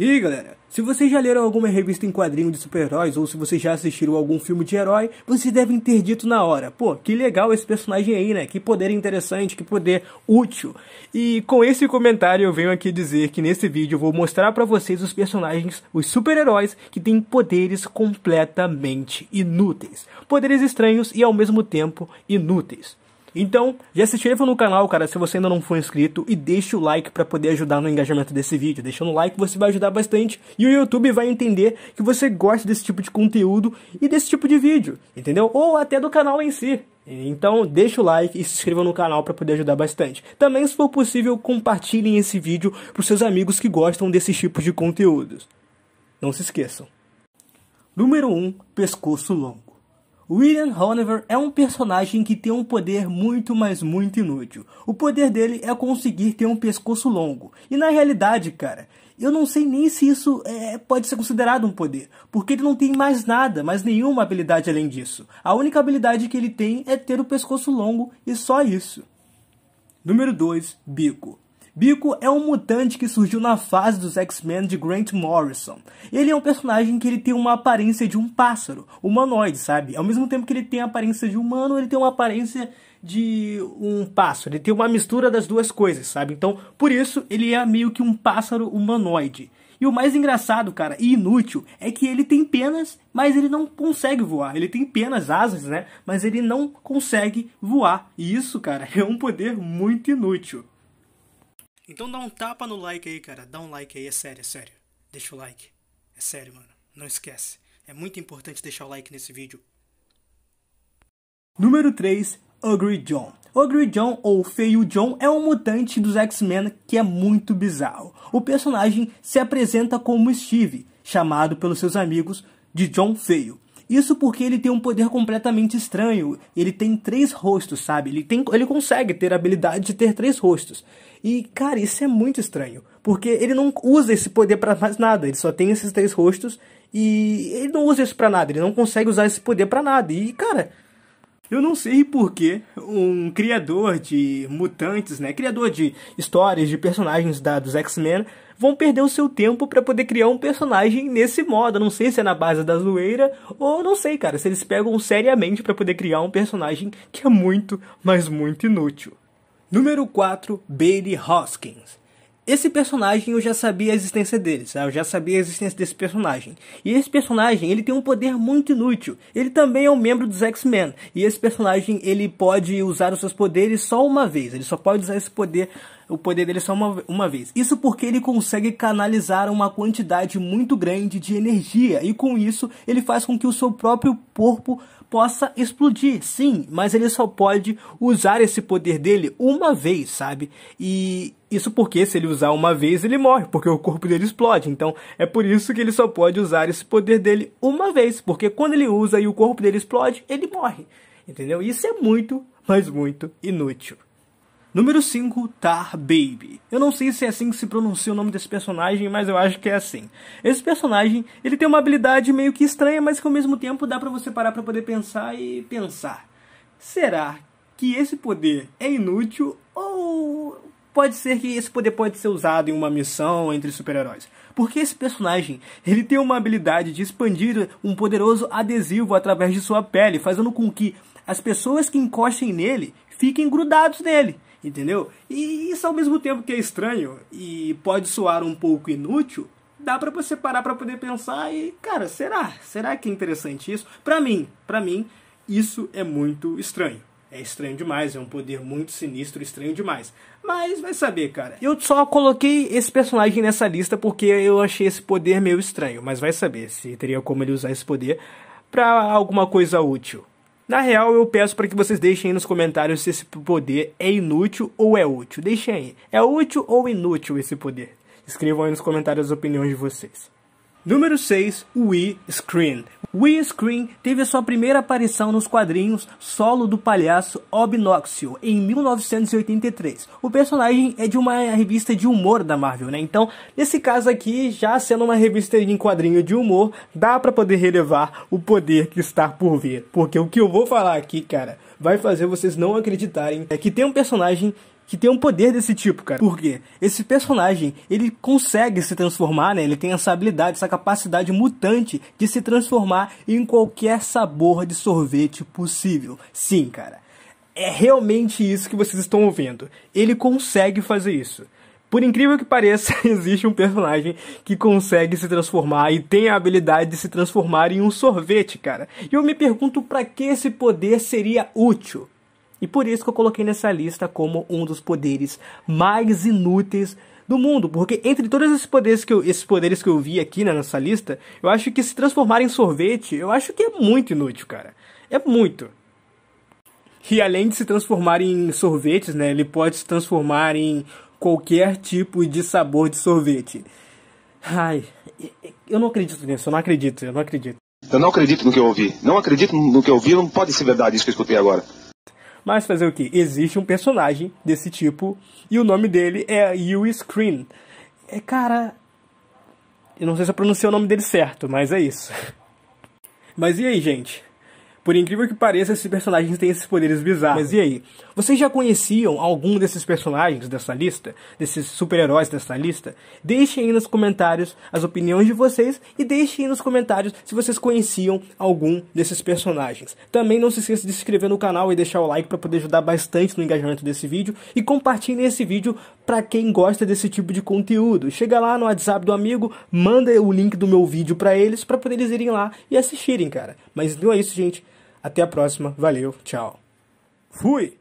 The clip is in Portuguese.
E aí, galera, se vocês já leram alguma revista em quadrinho de super-heróis ou se vocês já assistiram algum filme de herói, vocês devem ter dito na hora, pô, que legal esse personagem aí, né? Que poder interessante, que poder útil. E com esse comentário eu venho aqui dizer que nesse vídeo eu vou mostrar para vocês os personagens, os super-heróis que têm poderes completamente inúteis, poderes estranhos e ao mesmo tempo inúteis. Então, já se inscreva no canal, cara, se você ainda não for inscrito e deixe o like para poder ajudar no engajamento desse vídeo. Deixando o like você vai ajudar bastante e o YouTube vai entender que você gosta desse tipo de conteúdo e desse tipo de vídeo, entendeu? Ou até do canal em si. Então, deixa o like e se inscreva no canal para poder ajudar bastante. Também, se for possível, compartilhem esse vídeo para seus amigos que gostam desses tipos de conteúdos. Não se esqueçam. Número 1, um, pescoço longo. William Honever é um personagem que tem um poder muito, mas muito inútil. O poder dele é conseguir ter um pescoço longo. E na realidade, cara, eu não sei nem se isso é, pode ser considerado um poder, porque ele não tem mais nada, mais nenhuma habilidade além disso. A única habilidade que ele tem é ter o pescoço longo e só isso. Número 2, bico. Bico é um mutante que surgiu na fase dos X-Men de Grant Morrison. Ele é um personagem que ele tem uma aparência de um pássaro, humanoide, sabe? Ao mesmo tempo que ele tem a aparência de humano, ele tem uma aparência de um pássaro. Ele tem uma mistura das duas coisas, sabe? Então, por isso, ele é meio que um pássaro humanoide. E o mais engraçado, cara, e inútil, é que ele tem penas, mas ele não consegue voar. Ele tem penas, asas, né? Mas ele não consegue voar. E isso, cara, é um poder muito inútil. Então dá um tapa no like aí, cara. Dá um like aí, é sério, é sério. Deixa o like. É sério, mano. Não esquece. É muito importante deixar o like nesse vídeo. Número 3, Ugly John. Ugly John, ou Feio John, é um mutante dos X-Men que é muito bizarro. O personagem se apresenta como Steve, chamado pelos seus amigos de John Feio. Isso porque ele tem um poder completamente estranho. Ele tem três rostos, sabe? Ele, tem, ele consegue ter a habilidade de ter três rostos. E, cara, isso é muito estranho. Porque ele não usa esse poder para mais nada. Ele só tem esses três rostos e ele não usa isso pra nada. Ele não consegue usar esse poder para nada. E, cara, eu não sei porque um criador de mutantes, né, criador de histórias, de personagens da, dos X-Men, vão perder o seu tempo para poder criar um personagem nesse modo. Eu não sei se é na base da zoeira ou não sei, cara, se eles pegam seriamente para poder criar um personagem que é muito, mas muito inútil. Número 4, Bailey Hoskins esse personagem eu já sabia a existência dele, sabe? Eu já sabia a existência desse personagem. E esse personagem, ele tem um poder muito inútil. Ele também é um membro dos X-Men. E esse personagem, ele pode usar os seus poderes só uma vez. Ele só pode usar esse poder o poder dele só uma, uma vez. Isso porque ele consegue canalizar uma quantidade muito grande de energia e com isso ele faz com que o seu próprio corpo possa explodir. Sim, mas ele só pode usar esse poder dele uma vez, sabe? E isso porque se ele usar uma vez ele morre, porque o corpo dele explode. Então é por isso que ele só pode usar esse poder dele uma vez, porque quando ele usa e o corpo dele explode, ele morre. Entendeu? Isso é muito, mas muito inútil. Número 5, Tar Baby. Eu não sei se é assim que se pronuncia o nome desse personagem, mas eu acho que é assim. Esse personagem, ele tem uma habilidade meio que estranha, mas que ao mesmo tempo dá para você parar para poder pensar e pensar. Será que esse poder é inútil ou pode ser que esse poder pode ser usado em uma missão entre super-heróis? Porque esse personagem, ele tem uma habilidade de expandir um poderoso adesivo através de sua pele, fazendo com que as pessoas que encostem nele fiquem grudados nele entendeu? E isso ao mesmo tempo que é estranho e pode soar um pouco inútil, dá para você parar para poder pensar e, cara, será? Será que é interessante isso? Para mim, para mim, isso é muito estranho. É estranho demais, é um poder muito sinistro, estranho demais. Mas vai saber, cara. Eu só coloquei esse personagem nessa lista porque eu achei esse poder meio estranho, mas vai saber se teria como ele usar esse poder para alguma coisa útil. Na real, eu peço para que vocês deixem aí nos comentários se esse poder é inútil ou é útil. Deixem aí. É útil ou inútil esse poder? Escrevam aí nos comentários as opiniões de vocês. Número 6, Wee Screen. Wee Screen teve a sua primeira aparição nos quadrinhos Solo do Palhaço Obnoxio em 1983. O personagem é de uma revista de humor da Marvel, né? Então, nesse caso aqui, já sendo uma revista em quadrinho de humor, dá para poder relevar o poder que está por vir, porque o que eu vou falar aqui, cara, vai fazer vocês não acreditarem é que tem um personagem que tem um poder desse tipo, cara. Por quê? Esse personagem, ele consegue se transformar, né? Ele tem essa habilidade, essa capacidade mutante de se transformar em qualquer sabor de sorvete possível. Sim, cara. É realmente isso que vocês estão ouvindo. Ele consegue fazer isso. Por incrível que pareça, existe um personagem que consegue se transformar e tem a habilidade de se transformar em um sorvete, cara. E eu me pergunto para que esse poder seria útil. E por isso que eu coloquei nessa lista como um dos poderes mais inúteis do mundo, porque entre todos esses poderes que eu, esses poderes que eu vi aqui né, nessa lista, eu acho que se transformar em sorvete, eu acho que é muito inútil, cara. É muito. E além de se transformar em sorvetes, né, ele pode se transformar em qualquer tipo de sabor de sorvete. Ai, eu não acredito nisso, eu não acredito, eu não acredito. Eu não acredito no que eu ouvi. Não acredito no que eu ouvi, não pode ser verdade isso que eu escutei agora. Mas fazer o que? Existe um personagem desse tipo e o nome dele é Yui Screen. É, cara. Eu não sei se eu pronunciei o nome dele certo, mas é isso. Mas e aí, gente? Por incrível que pareça, esses personagens têm esses poderes bizarros. Mas e aí? Vocês já conheciam algum desses personagens dessa lista? Desses super-heróis dessa lista? Deixem aí nos comentários as opiniões de vocês e deixem aí nos comentários se vocês conheciam algum desses personagens. Também não se esqueça de se inscrever no canal e deixar o like para poder ajudar bastante no engajamento desse vídeo e compartilhem esse vídeo para quem gosta desse tipo de conteúdo. Chega lá no WhatsApp do amigo, manda o link do meu vídeo para eles para poder eles irem lá e assistirem, cara. Mas não é isso, gente. Até a próxima, valeu, tchau. Fui!